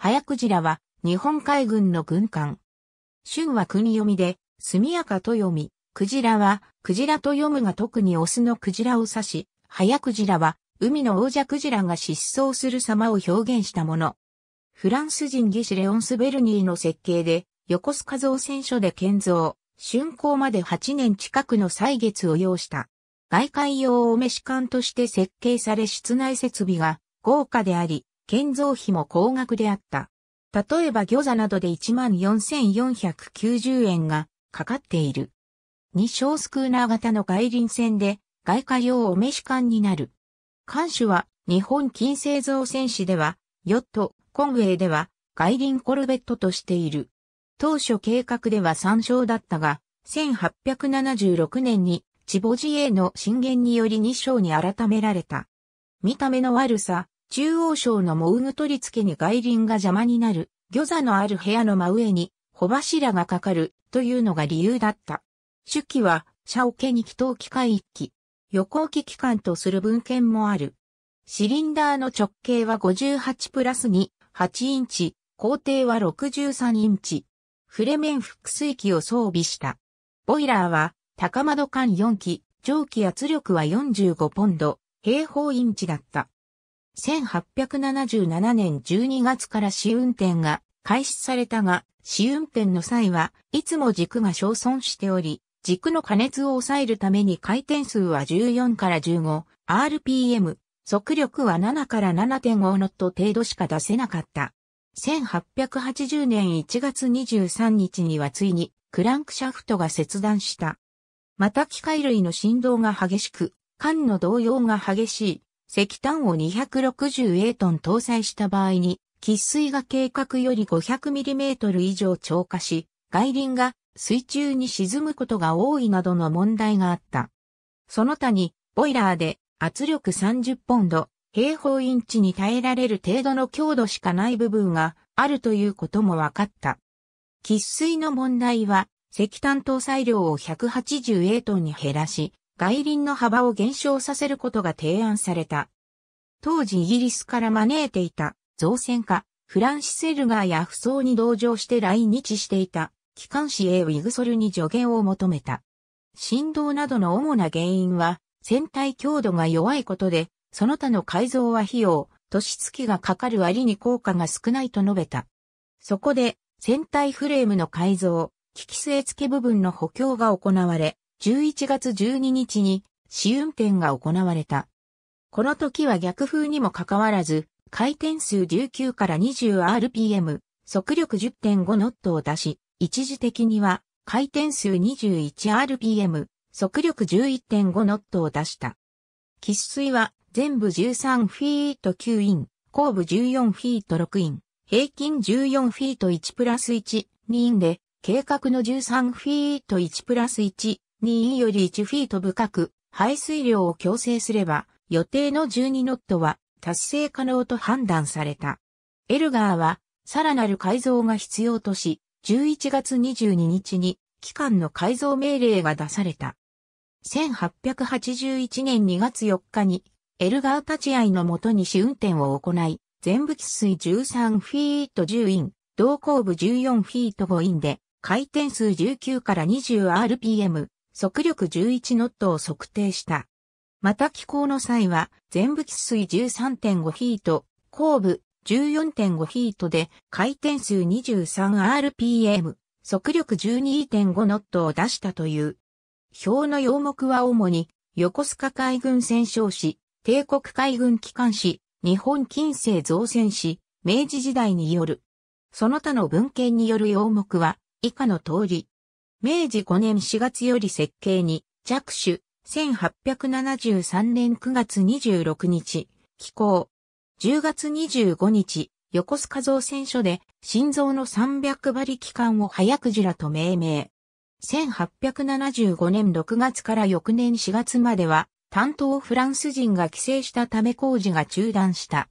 早クジラは日本海軍の軍艦。春は国読みで、速やかと読み、クジラは、クジラと読むが特にオスのクジラを指し、早クジラは、海の王者クジラが失踪する様を表現したもの。フランス人ギシレオンス・ベルニーの設計で、横須賀造船所で建造、竣工まで8年近くの歳月を要した。外海用お召し艦として設計され室内設備が豪華であり、建造費も高額であった。例えば餃子などで14,490円がかかっている。二小スクーナー型の外輪船で外貨用お召し艦になる。艦首は日本金製造船士ではヨット、コンウェイでは外輪コルベットとしている。当初計画では参照だったが、1876年に地母自衛の進言により2章に改められた。見た目の悪さ、中央省のモウグ取り付けに外輪が邪魔になる、魚座のある部屋の真上に、小柱がかかる、というのが理由だった。手記は、ャオケに祈祷機械一機、横置機機関とする文献もある。シリンダーの直径は58プラス2、8インチ、工程は63インチ。フレメン複数機を装備した。ボイラーは、高窓間4機、蒸気圧力は45ポンド、平方インチだった。1877年12月から試運転が開始されたが、試運転の際はいつも軸が焼損しており、軸の加熱を抑えるために回転数は14から 15rpm、速力は7から7.5ノット程度しか出せなかった。1880年1月23日にはついにクランクシャフトが切断した。また機械類の振動が激しく、缶の動揺が激しい石炭を 260A トン搭載した場合に、喫水が計画より 500mm 以上超過し、外輪が水中に沈むことが多いなどの問題があった。その他に、ボイラーで圧力30ポンド、平方インチに耐えられる程度の強度しかない部分があるということも分かった。喫水の問題は、石炭搭載量を 180A トンに減らし、外輪の幅を減少させることが提案された。当時イギリスから招いていた造船家、フランシス・エルガーや不装に同乗して来日していた機関士 A ウィグソルに助言を求めた。振動などの主な原因は、船体強度が弱いことで、その他の改造は費用、年月がかかる割に効果が少ないと述べた。そこで、船体フレームの改造、機器据え付け部分の補強が行われ、11月12日に試運転が行われた。この時は逆風にもかかわらず、回転数19から 20rpm、速力10.5ノットを出し、一時的には回転数 21rpm、速力11.5ノットを出した。喫水は全部13フィート9イン、後部14フィート6イン、平均14フィート1プラス1、2インで、計画の13フィート1プラス1、2E より1フィート深く排水量を強制すれば予定の12ノットは達成可能と判断された。エルガーはさらなる改造が必要とし、11月22日に機関の改造命令が出された。1881年2月4日にエルガー立ち会いのもとに試運転を行い、全部喫水13フィート10イン、同後部14フィート5インで、回転数19から 20rpm、速力11ノットを測定した。また気候の際は、全部気水13.5ヒート、後部14.5ヒートで回転数 23rpm、速力12.5ノットを出したという。表の要目は主に、横須賀海軍戦勝士、帝国海軍機関士、日本近世造船士、明治時代による。その他の文献による要目は、以下の通り。明治5年4月より設計に、着手、1873年9月26日、寄港。10月25日、横須賀造船所で、心臓の300馬力艦を早くじらと命名。1875年6月から翌年4月までは、担当フランス人が帰省したため工事が中断した。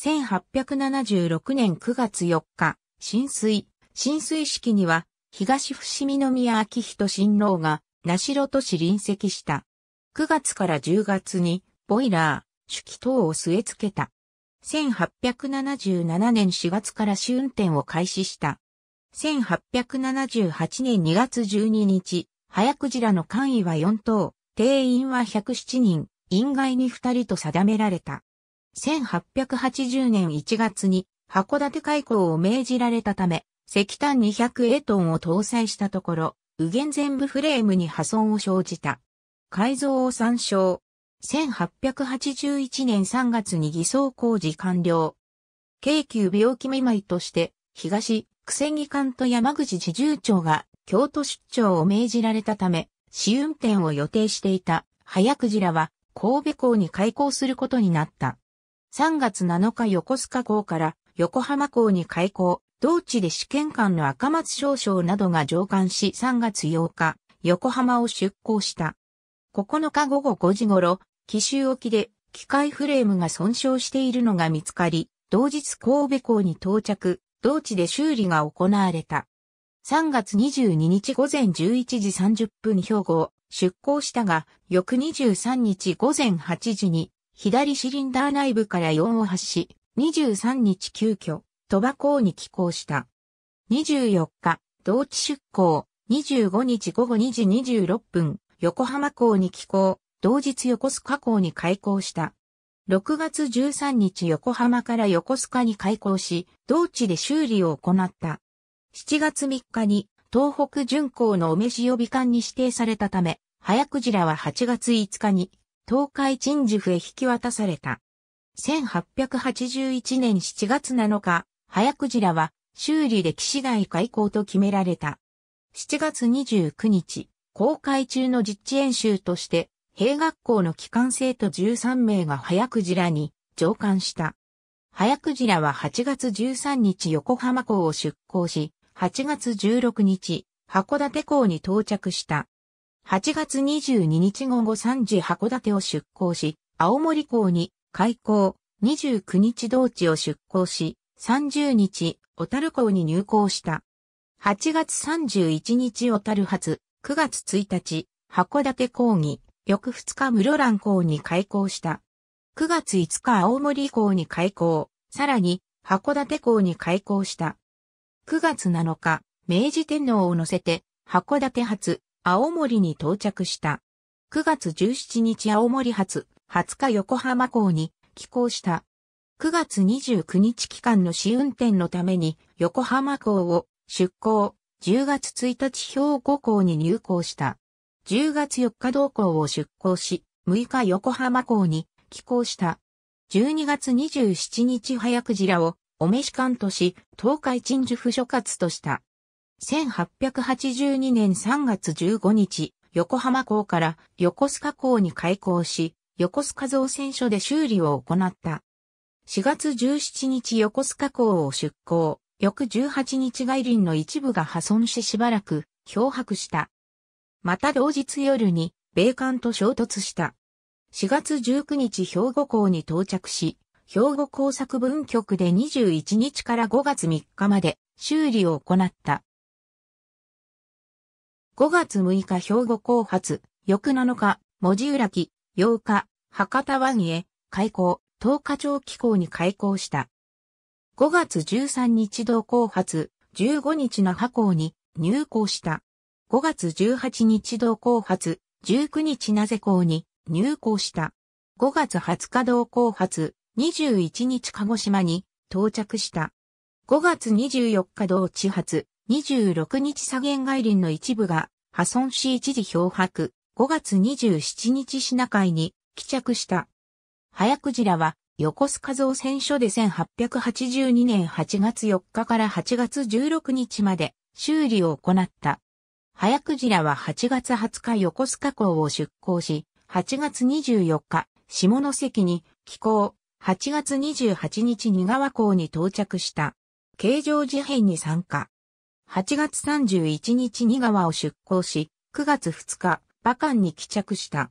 1876年9月4日、浸水、浸水式には東伏見宮明仁新郎が、名城都市臨席した。9月から10月に、ボイラー、手記等を据え付けた。1877年4月から試運転を開始した。1878年2月12日、早くじらの官位は4等、定員は107人、院外に2人と定められた。1880年1月に函館開港を命じられたため、石炭 200A トンを搭載したところ、右舷全部フレームに破損を生じた。改造を参照。1881年3月に偽装工事完了。京急病気見舞いとして、東、せぎ館と山口自重長が京都出張を命じられたため、試運転を予定していた、早くじらは、神戸港に開港することになった。3月7日横須賀港から横浜港に開港、同地で試験官の赤松少将などが上官し3月8日、横浜を出港した。9日午後5時頃、奇襲沖で機械フレームが損傷しているのが見つかり、同日神戸港に到着、同地で修理が行われた。3月22日午前11時30分兵庫を出港したが、翌23日午前8時に左シリンダー内部から4を発し、23日急遽鳥羽港に寄港した。24日、同地出港、25日午後2時26分、横浜港に寄港、同日横須賀港に開港した。6月13日横浜から横須賀に開港し、同地で修理を行った。7月3日に東北巡航のお召し予備艦に指定されたため、早くじらは8月5日に東海鎮守府へ引き渡された。1881年7月7日、早くじらは修理で騎士開校と決められた。7月29日、公開中の実地演習として、兵学校の機関生徒13名が早くじらに上官した。早くじらは8月13日横浜港を出港し、8月16日、函館港に到着した。8月22日午後3時函館を出港し、青森港に開港、29日同地を出港し、30日、小樽港に入港した。8月31日小樽発、9月1日、函館港に、翌2日室蘭港に開港した。9月5日青森港に開港、さらに函館港に開港した。9月7日、明治天皇を乗せて、函館発、青森に到着した。9月17日青森発、20日横浜港に寄港した。9月29日期間の試運転のために横浜港を出港、10月1日兵庫港に入港した。10月4日同港を出港し、6日横浜港に寄港した。12月27日早くじらをお召し艦とし、東海鎮守府所轄とした。1882年3月15日、横浜港から横須賀港に開港し、横須賀造船所で修理を行った。4月17日横須賀港を出港、翌18日外輪の一部が破損ししばらく漂白した。また同日夜に米艦と衝突した。4月19日兵庫港に到着し、兵庫工作文局で21日から5月3日まで修理を行った。5月6日兵庫港発、翌7日、文字浦木、8日、博多湾へ開港。東華町機構に開校した。5月13日同校発、15日那覇校に入校した。5月18日同校発、19日名瀬校に入校した。5月20日同校発、21日鹿児島に到着した。5月24日同地発、26日左舷外輪の一部が破損し一時漂白。5月27日品海に帰着した。早くじらは、横須賀造船所で1882年8月4日から8月16日まで修理を行った。早くじらは8月20日横須賀港を出港し、8月24日、下関に寄港、8月28日新川港に到着した。形状事変に参加。8月31日新川を出港し、9月2日、馬艦に帰着した。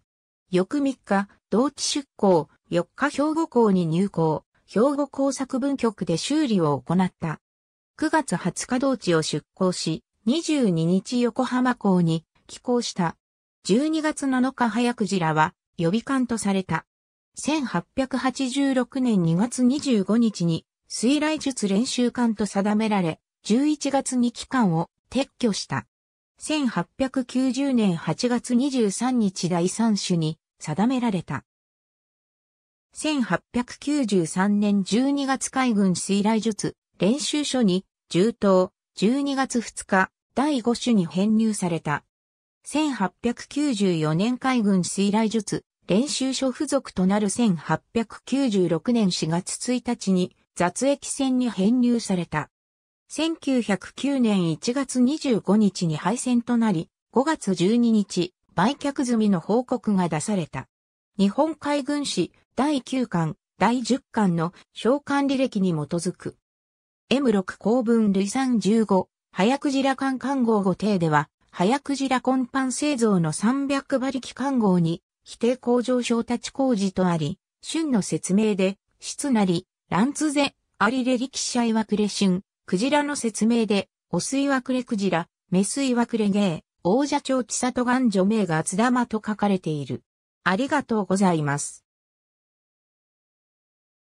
翌3日、同地出港、4日兵庫港に入港、兵庫工作分局で修理を行った。9月20日同地を出港し、22日横浜港に寄港した。12月7日早くじらは予備艦とされた。1886年2月25日に水雷術練習艦と定められ、11月に機関を撤去した。1890年8月23日第3種に定められた。1893年12月海軍水雷術練習所に重刀12月2日第5種に編入された。1894年海軍水雷術練習所付属となる1896年4月1日に雑液船に編入された。1909年1月25日に廃線となり、5月12日、売却済みの報告が出された。日本海軍史第9巻、第10巻の召喚履歴に基づく。M6 公文類3 15、早くじら艦艦号5艇では、早くじら根板製造の300馬力艦号に、否定工場立達工事とあり、春の説明で、室なり、乱通ぜ、ありれ力者いわくれ春、クジラの説明で、オスいわくれクジラ、メスいわくれゲー、王者町千里元女名が津玉と書かれている。ありがとうございます。